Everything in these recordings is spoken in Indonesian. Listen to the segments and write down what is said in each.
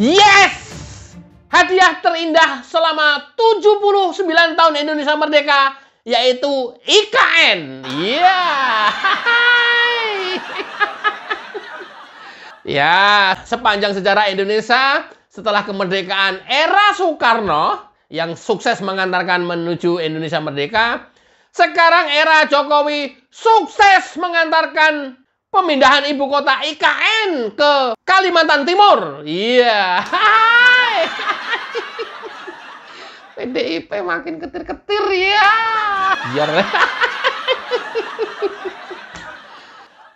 Yes! Hadiah terindah selama 79 tahun Indonesia Merdeka yaitu IKN. Iya. Yeah. ya, sepanjang sejarah Indonesia setelah kemerdekaan era Soekarno yang sukses mengantarkan menuju Indonesia Merdeka, sekarang era Jokowi sukses mengantarkan pemindahan ibu kota IKN ke Kalimantan Timur. Iya. Yeah. PDIP makin ketir-ketir ya. Biar.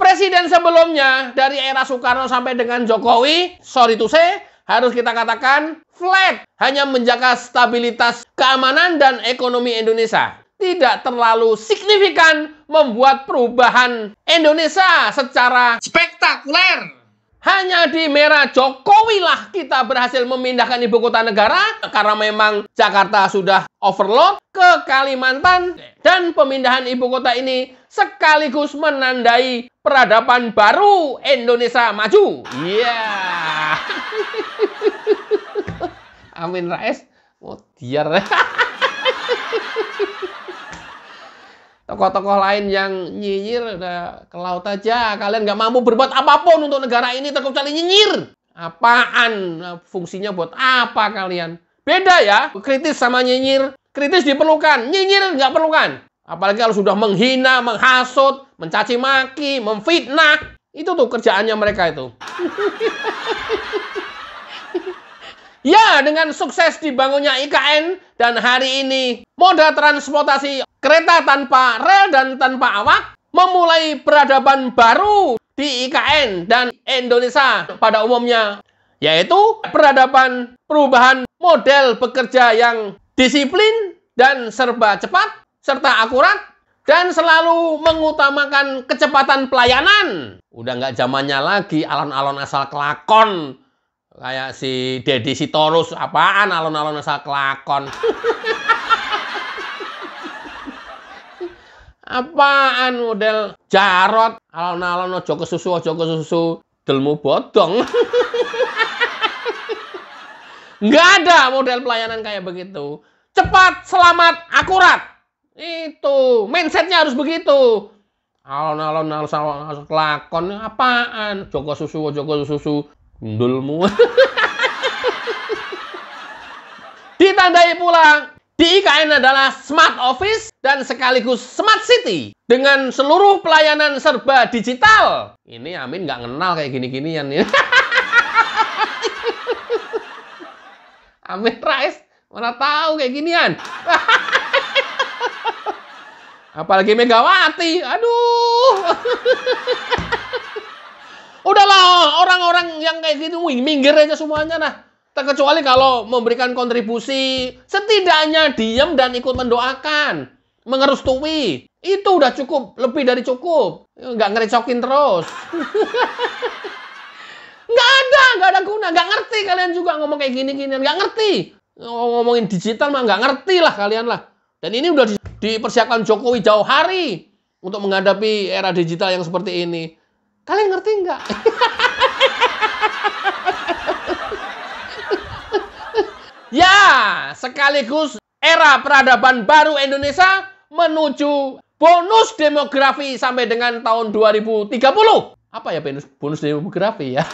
Presiden sebelumnya dari era Soekarno sampai dengan Jokowi, sorry to say, harus kita katakan flat, hanya menjaga stabilitas keamanan dan ekonomi Indonesia tidak terlalu signifikan membuat perubahan Indonesia secara spektakuler. Hanya di merah Jokowi lah kita berhasil memindahkan ibu kota negara karena memang Jakarta sudah overload ke Kalimantan dan pemindahan ibu kota ini sekaligus menandai peradaban baru Indonesia maju. Iya. Yeah. Amin Rais. Oh, diar. tokoh-tokoh lain yang nyinyir udah ke laut aja kalian nggak mampu berbuat apapun untuk negara ini terkecuali nyinyir apaan nah, fungsinya buat apa kalian beda ya kritis sama nyinyir kritis diperlukan nyinyir nggak perlukan apalagi kalau sudah menghina menghasut mencaci maki memfitnah itu tuh kerjaannya mereka itu Ya, dengan sukses dibangunnya IKN dan hari ini moda transportasi kereta tanpa rel dan tanpa awak memulai peradaban baru di IKN dan Indonesia pada umumnya, yaitu peradaban perubahan model bekerja yang disiplin dan serba cepat serta akurat dan selalu mengutamakan kecepatan pelayanan. Udah nggak zamannya lagi alon-alon asal kelakon kayak si Dedi si torus apaan alon-alon asal kelakon apaan model Jarot alon-alon ojo susu ojo susu delmu bodong nggak ada model pelayanan kayak begitu cepat selamat akurat itu mindsetnya harus begitu alon-alon asal kelakon apaan joko susu joko susu Ndulmu. Hmm. Ditandai pula, Di IKN adalah smart office dan sekaligus smart city dengan seluruh pelayanan serba digital. Ini Amin nggak kenal kayak gini-ginian ya. Amin Rais mana tahu kayak ginian. Apalagi Megawati, aduh. Udahlah orang-orang yang kayak gitu wing minggir aja semuanya nah. kecuali kalau memberikan kontribusi, setidaknya diam dan ikut mendoakan, mengerustui. Itu udah cukup, lebih dari cukup. Nggak ngerecokin terus. nggak ada, nggak ada guna. Nggak ngerti kalian juga ngomong kayak gini-gini. Nggak ngerti. Ngomongin digital mah nggak ngerti lah kalian lah. Dan ini udah dipersiapkan Jokowi jauh hari untuk menghadapi era digital yang seperti ini. Kalian ngerti nggak? ya, sekaligus era peradaban baru Indonesia menuju bonus demografi sampai dengan tahun 2030. Apa ya bonus, bonus demografi ya?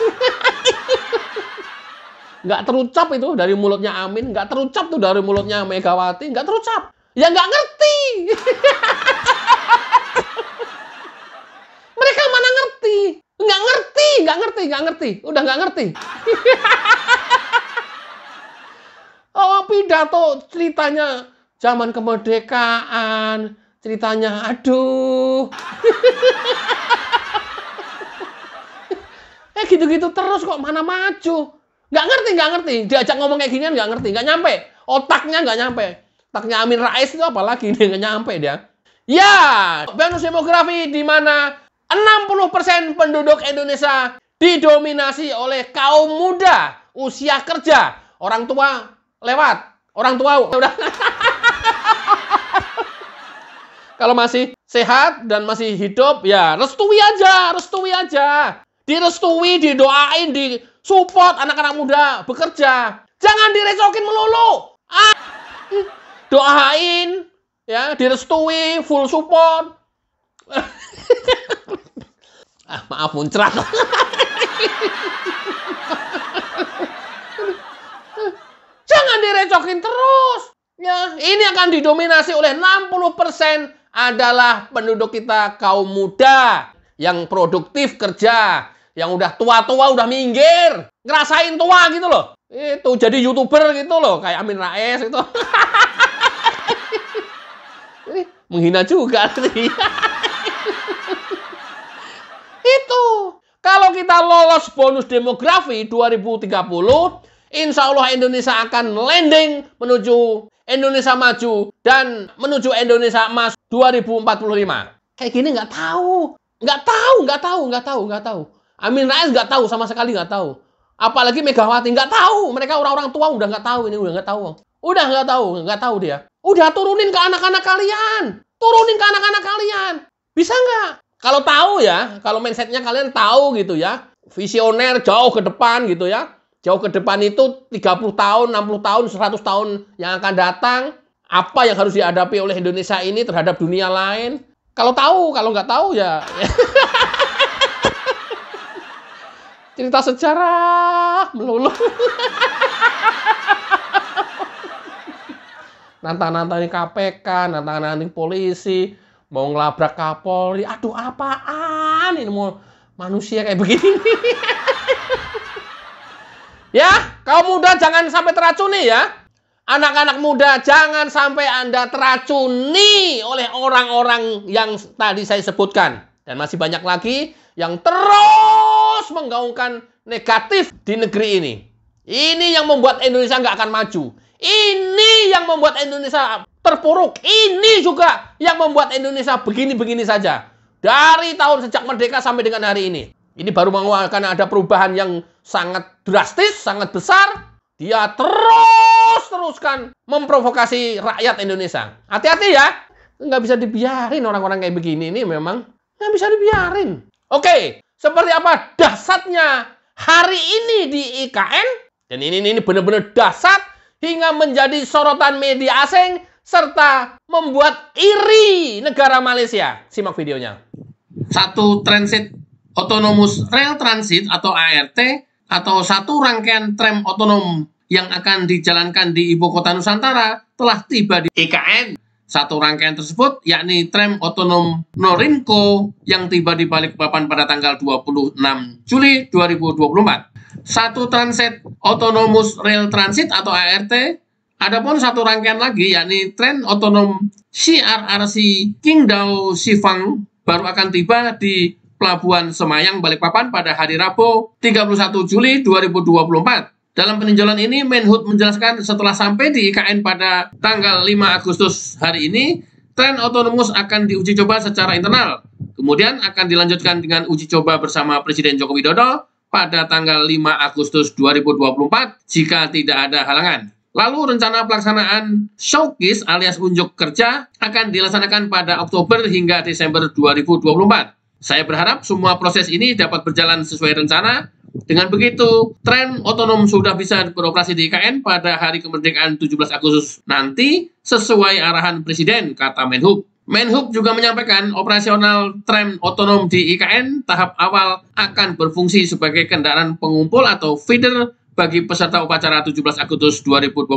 nggak terucap itu dari mulutnya Amin, nggak terucap tuh dari mulutnya Megawati, nggak terucap. Ya nggak ngerti. ngerti. Nggak ngerti, nggak ngerti, nggak ngerti. Udah nggak ngerti. oh, pidato ceritanya zaman kemerdekaan, ceritanya aduh. eh gitu-gitu terus kok mana maju. Nggak ngerti, nggak ngerti. Diajak ngomong kayak ginian nggak ngerti, nggak nyampe. Otaknya nggak nyampe. Otaknya Amin Rais itu apalagi, nggak nyampe dia. Ya, bonus demografi di mana 60% penduduk Indonesia didominasi oleh kaum muda usia kerja. Orang tua lewat, orang tua udah. Kalau masih sehat dan masih hidup ya restui aja, restui aja. Direstui, didoain, di support anak-anak muda bekerja. Jangan direcokin melulu. Ah, doain ya, direstui, full support. ah maaf muncrat jangan direcokin terus ya ini akan didominasi oleh 60% adalah penduduk kita kaum muda yang produktif kerja yang udah tua-tua udah minggir ngerasain tua gitu loh itu jadi youtuber gitu loh kayak Amin Rais itu ini menghina juga itu. Kalau kita lolos bonus demografi 2030, insya Allah Indonesia akan landing menuju Indonesia maju dan menuju Indonesia emas 2045. Kayak gini nggak tahu, nggak tahu, nggak tahu, nggak tahu, nggak tahu. Amin Rais nggak tahu sama sekali nggak tahu. Apalagi Megawati nggak tahu. Mereka orang-orang tua udah nggak tahu ini udah nggak tahu. Udah nggak tahu, nggak tahu dia. Udah turunin ke anak-anak kalian, turunin ke anak-anak kalian. Bisa nggak? Kalau tahu ya, kalau mindsetnya kalian tahu gitu ya, visioner jauh ke depan gitu ya. Jauh ke depan itu 30 tahun, 60 tahun, 100 tahun yang akan datang. Apa yang harus dihadapi oleh Indonesia ini terhadap dunia lain. Kalau tahu, kalau nggak tahu ya. Cerita sejarah melulu. nantang-nantangin KPK, nantang-nantangin polisi, mau ngelabrak Kapolri. Aduh, apaan ini mau manusia kayak begini? ya, kaum muda jangan sampai teracuni ya. Anak-anak muda jangan sampai Anda teracuni oleh orang-orang yang tadi saya sebutkan. Dan masih banyak lagi yang terus menggaungkan negatif di negeri ini. Ini yang membuat Indonesia nggak akan maju. Ini yang membuat Indonesia terpuruk. Ini juga yang membuat Indonesia begini-begini saja. Dari tahun sejak merdeka sampai dengan hari ini. Ini baru mengeluarkan ada perubahan yang sangat drastis, sangat besar. Dia terus-teruskan memprovokasi rakyat Indonesia. Hati-hati ya. Nggak bisa dibiarin orang-orang kayak begini. Ini memang nggak bisa dibiarin. Oke, seperti apa dasarnya hari ini di IKN? Dan ini ini, ini benar-benar dasar hingga menjadi sorotan media asing serta membuat iri negara Malaysia. Simak videonya. Satu transit autonomous rail transit atau ART atau satu rangkaian tram otonom yang akan dijalankan di ibu kota Nusantara telah tiba di IKN. Satu rangkaian tersebut yakni tram otonom Norinco yang tiba di Balikpapan pada tanggal 26 Juli 2024. Satu transit autonomous rail transit atau ART Adapun satu rangkaian lagi yakni tren otonom CRRC Qingdao Sifang baru akan tiba di Pelabuhan Semayang Balikpapan pada hari Rabu 31 Juli 2024. Dalam peninjauan ini, Menhut menjelaskan setelah sampai di IKN pada tanggal 5 Agustus hari ini, tren otonomus akan diuji coba secara internal. Kemudian akan dilanjutkan dengan uji coba bersama Presiden Joko Widodo pada tanggal 5 Agustus 2024 jika tidak ada halangan. Lalu rencana pelaksanaan showcase alias unjuk kerja akan dilaksanakan pada Oktober hingga Desember 2024. Saya berharap semua proses ini dapat berjalan sesuai rencana. Dengan begitu, tren otonom sudah bisa beroperasi di IKN pada hari kemerdekaan 17 Agustus nanti sesuai arahan Presiden, kata Menhub. Menhub juga menyampaikan operasional tren otonom di IKN tahap awal akan berfungsi sebagai kendaraan pengumpul atau feeder bagi peserta upacara 17 Agustus 2024.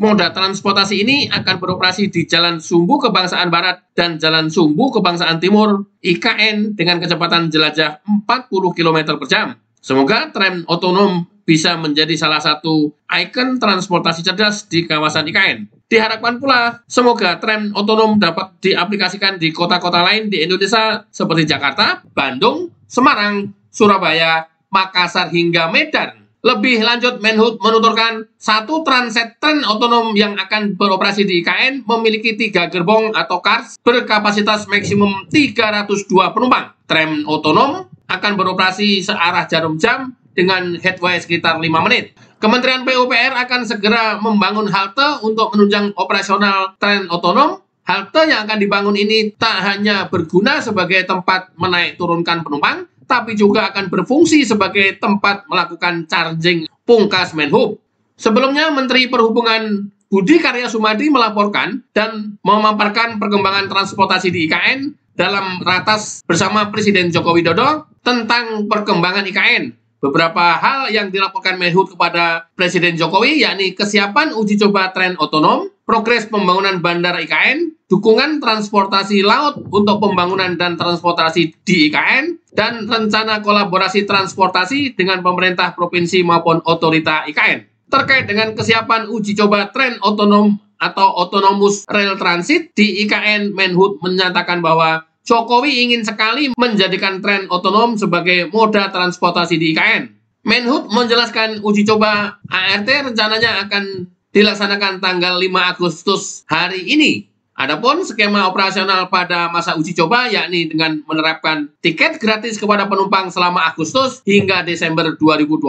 Moda transportasi ini akan beroperasi di Jalan Sumbu Kebangsaan Barat dan Jalan Sumbu Kebangsaan Timur IKN dengan kecepatan jelajah 40 km per jam. Semoga tram otonom bisa menjadi salah satu ikon transportasi cerdas di kawasan IKN. Diharapkan pula, semoga tram otonom dapat diaplikasikan di kota-kota lain di Indonesia seperti Jakarta, Bandung, Semarang, Surabaya, Makassar hingga Medan. Lebih lanjut, Menhub menuturkan satu transit tren otonom yang akan beroperasi di IKN memiliki tiga gerbong atau cars berkapasitas maksimum 302 penumpang. Tram otonom akan beroperasi searah jarum jam dengan headway sekitar 5 menit. Kementerian PUPR akan segera membangun halte untuk menunjang operasional tren otonom Halte yang akan dibangun ini tak hanya berguna sebagai tempat menaik turunkan penumpang, tapi juga akan berfungsi sebagai tempat melakukan charging pungkas Menhub. Sebelumnya, Menteri Perhubungan Budi Karya Sumadi melaporkan dan memaparkan perkembangan transportasi di IKN dalam ratas bersama Presiden Joko Widodo tentang perkembangan IKN. Beberapa hal yang dilaporkan Menhub kepada Presiden Jokowi yakni kesiapan uji coba tren otonom, progres pembangunan bandara IKN, dukungan transportasi laut untuk pembangunan dan transportasi di IKN, dan rencana kolaborasi transportasi dengan pemerintah provinsi maupun otorita IKN. Terkait dengan kesiapan uji coba tren otonom atau autonomous rail transit di IKN, Menhub menyatakan bahwa Jokowi ingin sekali menjadikan tren otonom sebagai moda transportasi di IKN. Menhub menjelaskan uji coba ART rencananya akan dilaksanakan tanggal 5 Agustus hari ini Adapun skema operasional pada masa uji coba yakni dengan menerapkan tiket gratis kepada penumpang selama Agustus hingga Desember 2024.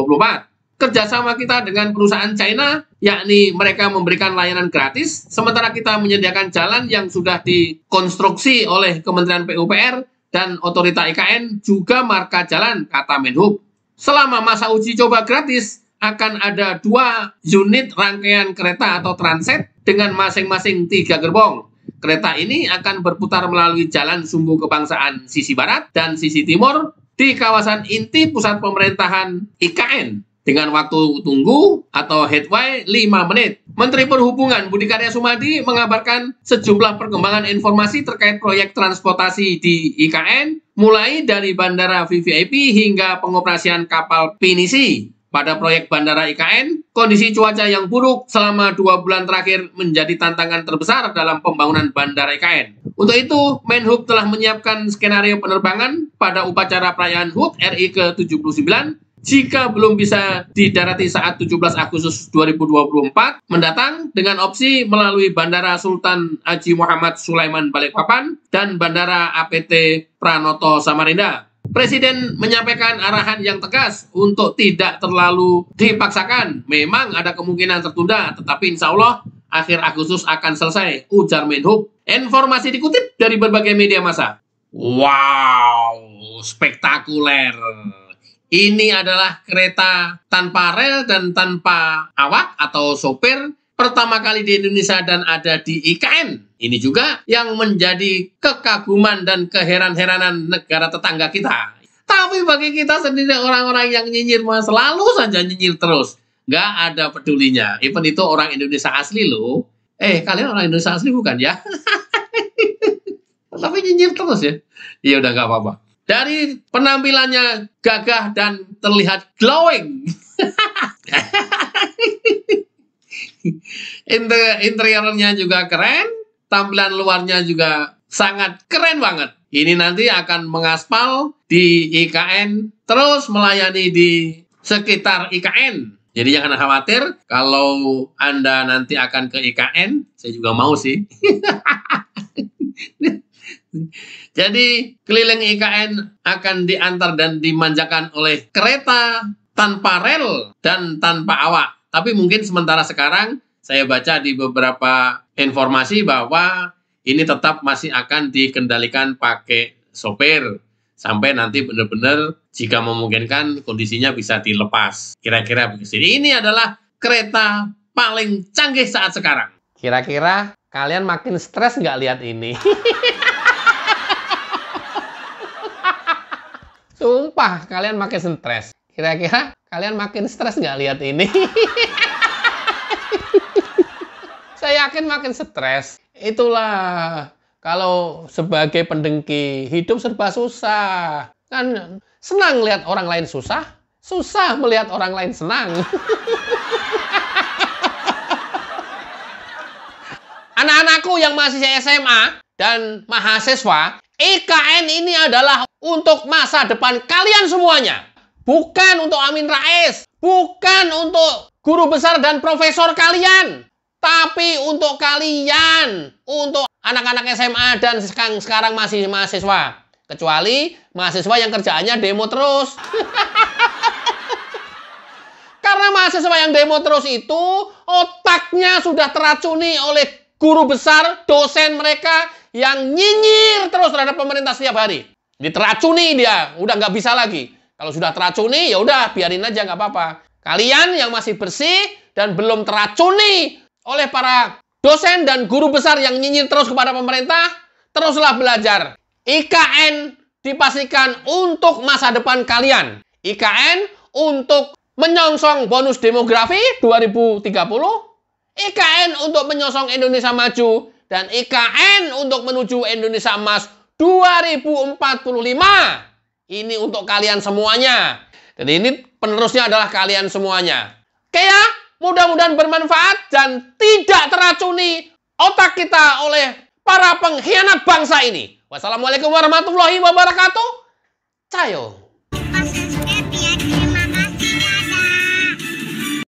Kerjasama kita dengan perusahaan China, yakni mereka memberikan layanan gratis, sementara kita menyediakan jalan yang sudah dikonstruksi oleh Kementerian PUPR dan Otorita IKN, juga marka jalan, kata Menhub. Selama masa uji coba gratis, akan ada dua unit rangkaian kereta atau transit dengan masing-masing tiga gerbong Kereta ini akan berputar melalui jalan sumbu kebangsaan sisi barat dan sisi timur di kawasan inti pusat pemerintahan IKN dengan waktu tunggu atau headway 5 menit. Menteri Perhubungan Budi Karya Sumadi mengabarkan sejumlah perkembangan informasi terkait proyek transportasi di IKN mulai dari Bandara VVIP hingga pengoperasian kapal pinisi pada proyek Bandara IKN, kondisi cuaca yang buruk selama dua bulan terakhir menjadi tantangan terbesar dalam pembangunan Bandara IKN. Untuk itu, Menhub telah menyiapkan skenario penerbangan pada upacara perayaan HUT RI ke-79 jika belum bisa didarati saat 17 Agustus 2024 mendatang dengan opsi melalui Bandara Sultan Haji Muhammad Sulaiman Balikpapan dan Bandara APT Pranoto Samarinda. Presiden menyampaikan arahan yang tegas untuk tidak terlalu dipaksakan. Memang ada kemungkinan tertunda, tetapi insya Allah akhir Agustus akan selesai, ujar Menhub. Informasi dikutip dari berbagai media massa. Wow, spektakuler. Ini adalah kereta tanpa rel dan tanpa awak atau sopir pertama kali di Indonesia dan ada di IKN. Ini juga yang menjadi kekaguman dan keheran-heranan negara tetangga kita. Tapi bagi kita sendiri orang-orang yang nyinyir selalu saja nyinyir terus. Nggak ada pedulinya. Even itu orang Indonesia asli loh. Eh, kalian orang Indonesia asli bukan ya? Tapi nyinyir terus ya. Iya udah nggak apa-apa. Dari penampilannya gagah dan terlihat glowing. interiornya juga keren, tampilan luarnya juga sangat keren banget. Ini nanti akan mengaspal di IKN, terus melayani di sekitar IKN. Jadi jangan khawatir kalau Anda nanti akan ke IKN, saya juga mau sih. Jadi keliling IKN akan diantar dan dimanjakan oleh kereta tanpa rel dan tanpa awak. Tapi mungkin sementara sekarang saya baca di beberapa informasi bahwa ini tetap masih akan dikendalikan pakai sopir sampai nanti benar-benar jika memungkinkan kondisinya bisa dilepas. Kira-kira begini. Ini adalah kereta paling canggih saat sekarang. Kira-kira kalian makin stres nggak lihat ini? Sumpah, kalian makin stres. Kira-kira Kalian makin stres nggak lihat ini? Saya yakin makin stres. Itulah kalau sebagai pendengki hidup serba susah. Kan senang lihat orang lain susah, susah melihat orang lain senang. Anak-anakku yang masih SMA dan mahasiswa, IKN ini adalah untuk masa depan kalian semuanya. Bukan untuk Amin Rais. Bukan untuk guru besar dan profesor kalian. Tapi untuk kalian. Untuk anak-anak SMA dan sekarang, sekarang masih mahasiswa. Kecuali mahasiswa yang kerjaannya demo terus. Karena mahasiswa yang demo terus itu otaknya sudah teracuni oleh guru besar, dosen mereka yang nyinyir terus terhadap pemerintah setiap hari. Diteracuni dia, udah nggak bisa lagi. Kalau sudah teracuni, ya udah biarin aja nggak apa-apa. Kalian yang masih bersih dan belum teracuni oleh para dosen dan guru besar yang nyinyir terus kepada pemerintah, teruslah belajar. IKN dipastikan untuk masa depan kalian. IKN untuk menyongsong bonus demografi 2030, IKN untuk menyongsong Indonesia maju, dan IKN untuk menuju Indonesia emas 2045. Ini untuk kalian semuanya. Jadi ini penerusnya adalah kalian semuanya. Oke ya, mudah-mudahan bermanfaat dan tidak teracuni otak kita oleh para pengkhianat bangsa ini. Wassalamualaikum warahmatullahi wabarakatuh. Ciao.